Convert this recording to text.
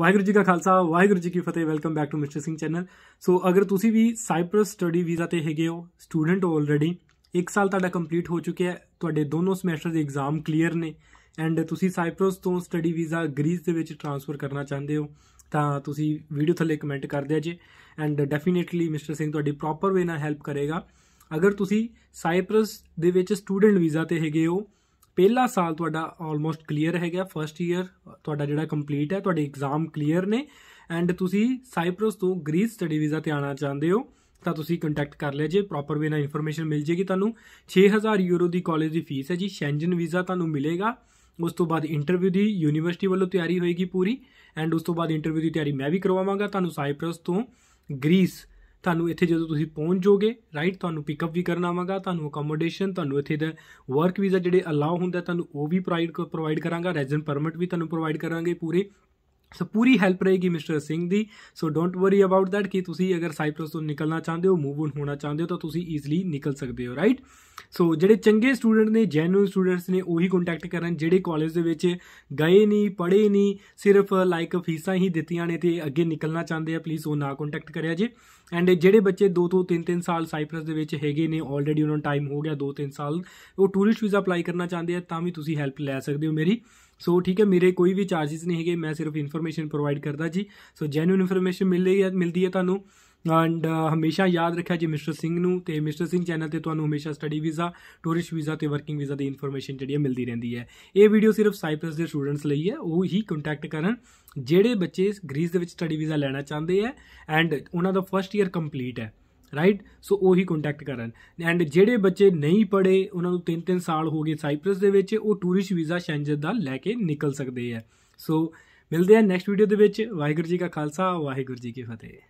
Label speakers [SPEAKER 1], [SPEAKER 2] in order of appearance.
[SPEAKER 1] ਵਾਹਿਗੁਰੂ ਜੀ ਕਾ ਖਾਲਸਾ ਵਾਹਿਗੁਰੂ ਜੀ ਕੀ ਫਤਿਹ welcome back to mister Singh channel so ਅਗਰ ਤੁਸੀਂ ਵੀ ਸਾਈਪ੍ਰਸ ਸਟੱਡੀ ਵੀਜ਼ਾ ਤੇ ਹੈਗੇ ਹੋ ਸਟੂਡੈਂਟ ਆਲਰੇਡੀ 1 ਸਾਲ ਤੁਹਾਡਾ ਕੰਪਲੀਟ ਹੋ ਚੁੱਕਿਆ ਹੈ ਤੁਹਾਡੇ ਦੋਨੋਂ ਸਮੈਸਟਰ ਦੇ ਐਗਜ਼ਾਮ ਕਲੀਅਰ ਨੇ ਐਂਡ ਤੁਸੀਂ ਸਾਈਪ੍ਰਸ ਤੋਂ ਸਟੱਡੀ ਵੀਜ਼ਾ ਗ੍ਰੀਸ ਦੇ ਵਿੱਚ ਟ੍ਰਾਂਸਫਰ ਕਰਨਾ ਚਾਹੁੰਦੇ ਹੋ ਤਾਂ ਤੁਸੀਂ ਵੀਡੀਓ ਥੱਲੇ ਕਮੈਂਟ ਕਰ ਦਿਆ ਜੇ ਐਂਡ ਡੈਫੀਨਿਟਲੀ ਮਿਸਟਰ ਸਿੰਘ ਤੁਹਾਡੀ ਪ੍ਰੋਪਰ ਵੇ ਨਾਲ ਹੈਲਪ ਕਰੇਗਾ ਅਗਰ ਤੁਸੀਂ ਸਾਈਪ੍ਰਸ ਦੇ ਵਿੱਚ ਸਟੂਡੈਂਟ ਵੀਜ਼ਾ ਤੇ ਹੈਗੇ ਹੋ ਪਹਿਲਾ ਸਾਲ ਤੁਹਾਡਾ ਆਲਮੋਸਟ ਕਲੀਅਰ ਹੈਗਾ ਫਰਸਟ ਈਅਰ ਤੁਹਾਡਾ ਜਿਹੜਾ ਕੰਪਲੀਟ ਹੈ ਤੁਹਾਡੇ ਐਗਜ਼ਾਮ ਕਲੀਅਰ ਨੇ ਐਂਡ ਤੁਸੀਂ ਸਾਈਪ੍ਰਸ ਤੋਂ ਗ੍ਰੀਸ ਸਟੱਡੀ ਵੀਜ਼ਾ ਤੇ ਆਣਾ ਚਾਹੁੰਦੇ ਹੋ ਤਾਂ ਤੁਸੀਂ ਕੰਟੈਕਟ ਕਰ ਲਿਆ ਜੇ ਪ੍ਰੋਪਰ ਵੇ ਨਾਲ ਇਨਫੋਰਮੇਸ਼ਨ ਮਿਲ ਜੇਗੀ ਤੁਹਾਨੂੰ 6000 ਯੂਰੋ ਦੀ ਕਾਲਜ ਦੀ ਫੀਸ ਹੈ ਜੀ ਸ਼ੈਂਜਨ ਵੀਜ਼ਾ ਤੁਹਾਨੂੰ ਮਿਲੇਗਾ ਉਸ ਤੋਂ ਬਾਅਦ ਇੰਟਰਵਿਊ ਦੀ ਯੂਨੀਵਰਸਿਟੀ ਵੱਲੋਂ ਤਿਆਰੀ ਹੋਏਗੀ ਪੂਰੀ ਐਂਡ ਉਸ ਤੋਂ ਬਾਅਦ ਇੰਟਰਵਿਊ ਦੀ ਤਿਆਰੀ ਮੈਂ ਵੀ ਕਰਵਾਵਾਂਗਾ ਤੁਹਾਨੂੰ ਸਾਈਪ੍ਰਸ ਤੋਂ ਗ੍ਰੀਸ ਤੁਹਾਨੂੰ ਇੱਥੇ ਜਦੋਂ ਤੁਸੀਂ ਪਹੁੰਚ ਜਾਓਗੇ ਰਾਈਟ ਤੁਹਾਨੂੰ ਪਿਕਅਪ ਵੀ ਕਰਨਾ ਆਵਾਂਗਾ ਤੁਹਾਨੂੰ ਅਕਮੋਡੇਸ਼ਨ ਤੁਹਾਨੂੰ ਇੱਥੇ ਦਾ ਵਰਕ ਵੀਜ਼ਾ ਜਿਹੜੇ ਅਲਾਉ ਹੁੰਦਾ ਤੁਹਾਨੂੰ ਉਹ ਵੀ ਪ੍ਰੋਵਾਈਡ ਪ੍ਰੋਵਾਈਡ ਕਰਾਂਗਾ ਰੈਜ਼ਿਡੈਂਟ ਪਰਮਿਟ ਵੀ ਤੁਹਾਨੂੰ ਪ੍ਰੋਵਾਈਡ ਕਰਾਂਗੇ ਪੂਰੇ ਸੋ ਪੂਰੀ ਹੈਲਪ ਰਹੇਗੀ ਮਿਸਟਰ ਸਿੰਘ ਦੀ so don't worry about that ਕਿ ਤੁਸੀਂ ਅਗਰ ਸਾਈਪ੍ਰਸ ਤੋਂ ਨਿਕਲਣਾ ਚਾਹੁੰਦੇ ਹੋ ਮੂਵ ਆਨ ਹੋਣਾ ਚਾਹੁੰਦੇ ਹੋ ਤਾਂ ਤੁਸੀਂ ਈਜ਼ੀਲੀ ਨਿਕਲ ਸਕਦੇ ਹੋ ਰਾਈਟ ਸੋ ਜਿਹੜੇ ਚੰਗੇ ਸਟੂਡੈਂਟ ਨੇ ਜੈਨੂਇਨ ਸਟੂਡੈਂਟਸ ਨੇ ਉਹੀ ਕੰਟੈਕਟ ਕਰਨ ਜਿਹੜੇ ਕਾਲਜ ਦੇ ਵਿੱਚ ਗਏ ਨਹੀਂ ਪੜ੍ਹੇ ਨਹੀਂ ਸਿਰਫ ਲਾਈਕ ਫੀਸਾਂ ਹੀ ਦਿੱਤੀਆਂ ਨੇ ਤੇ ਅੱਗੇ ਨਿਕਲਣਾ ਚਾਹੁੰਦੇ ਆ ਪਲੀਜ਼ ਉਹ ਨਾ ਕੰਟੈਕਟ ਕਰਿਆ ਜੀ ਐਂਡ ਜਿਹੜੇ ਬੱਚੇ 2 ਤੋਂ 3-3 ਸਾਲ ਸਾਈਪ੍ਰਸ ਦੇ ਵਿੱਚ ਹੈਗੇ ਨੇ ਆਲਰੇਡੀ ਉਹਨਾਂ ਨੂੰ ਟਾਈਮ ਹੋ ਗਿਆ 2-3 ਸਾਲ ਉਹ ਟੂਰਿਸਟ ਵੀਜ਼ਾ ਅਪਲਾਈ ਕਰਨਾ ਚਾਹੁੰਦੇ ਆ ਤਾਂ ਵੀ ਤੁਸੀਂ ਹੈਲਪ ਲੈ ਸਕਦੇ ਹੋ ਮੇਰੀ ਸੋ ਠੀਕ ਹੈ ਮੇਰੇ ਕੋਈ ਵੀ ਚਾਰजेस ਨਹੀਂ ਹੈਗੇ ਮੈਂ ਸਿਰਫ ਇਨਫੋਰਮੇਸ਼ਨ ਪ੍ਰੋਵਾਈਡ ਕਰਦਾ ਜੀ ਸੋ ਜੈਨੂਇਨ ਇਨਫੋਰਮੇਸ਼ਨ ਮਿਲ ਹੈ ਮਿਲਦੀ ਹੈ ਤੁਹਾਨੂੰ ਐਂਡ uh, ਹਮੇਸ਼ਾ ਯਾਦ ਰੱਖਿਆ ਜੀ ਮਿਸਟਰ ਸਿੰਘ ਨੂੰ ਤੇ ਮਿਸਟਰ ਸਿੰਘ ਚੈਨਲ ਤੇ ਤੁਹਾਨੂੰ ਹਮੇਸ਼ਾ ਸਟੱਡੀ ਵੀਜ਼ਾ ਟੂਰਿਸਟ ਵੀਜ਼ਾ ਤੇ ਵਰਕਿੰਗ ਵੀਜ਼ਾ ਦੀ ਇਨਫੋਰਮੇਸ਼ਨ ਜਿਹੜੀ ਹੈ ਮਿਲਦੀ ਰਹਿੰਦੀ ਹੈ ਇਹ ਵੀਡੀਓ ਸਿਰਫ ਸਾਈਪ੍ਰਸ ਦੇ ਸਟੂਡੈਂਟਸ ਲਈ ਹੈ ਉਹ ਹੀ ਕੰਟੈਕਟ ਕਰਨ ਜਿਹੜੇ ਬੱਚੇ ਗ੍ਰੀਸ ਦੇ ਵਿੱਚ ਸਟੱਡੀ ਵੀਜ਼ਾ ਲੈਣਾ ਚਾਹੁੰਦੇ ਹੈ ਐਂਡ ਉਹਨਾਂ ਦਾ ਫਰਸਟ ਈਅਰ ਕੰਪਲੀਟ ਹੈ ਰਾਈਟ ਸੋ ਉਹ ਹੀ ਕੰਟੈਕਟ ਕਰਨ ਐਂਡ ਜਿਹੜੇ ਬੱਚੇ ਨਹੀਂ ਪੜੇ ਉਹਨਾਂ ਨੂੰ 3-3 ਸਾਲ ਹੋ ਗਏ ਸਾਈਪ੍ਰਸ ਦੇ ਵਿੱਚ ਉਹ ਟੂਰਿਸਟ ਵੀਜ਼ਾ ਸ਼ੈਂਜਰ ਦਾ ਲੈ ਕੇ ਨਿਕਲ ਸਕਦੇ ਆ ਸੋ ਮਿਲਦੇ ਆ ਨੈਕਸਟ ਵੀਡੀਓ ਦੇ ਵਿੱਚ ਵਾਹਿਗੁਰੂ ਜੀ ਕਾ ਖਾਲਸਾ ਵਾਹਿਗੁਰੂ ਜੀ ਕੀ ਫਤਿਹ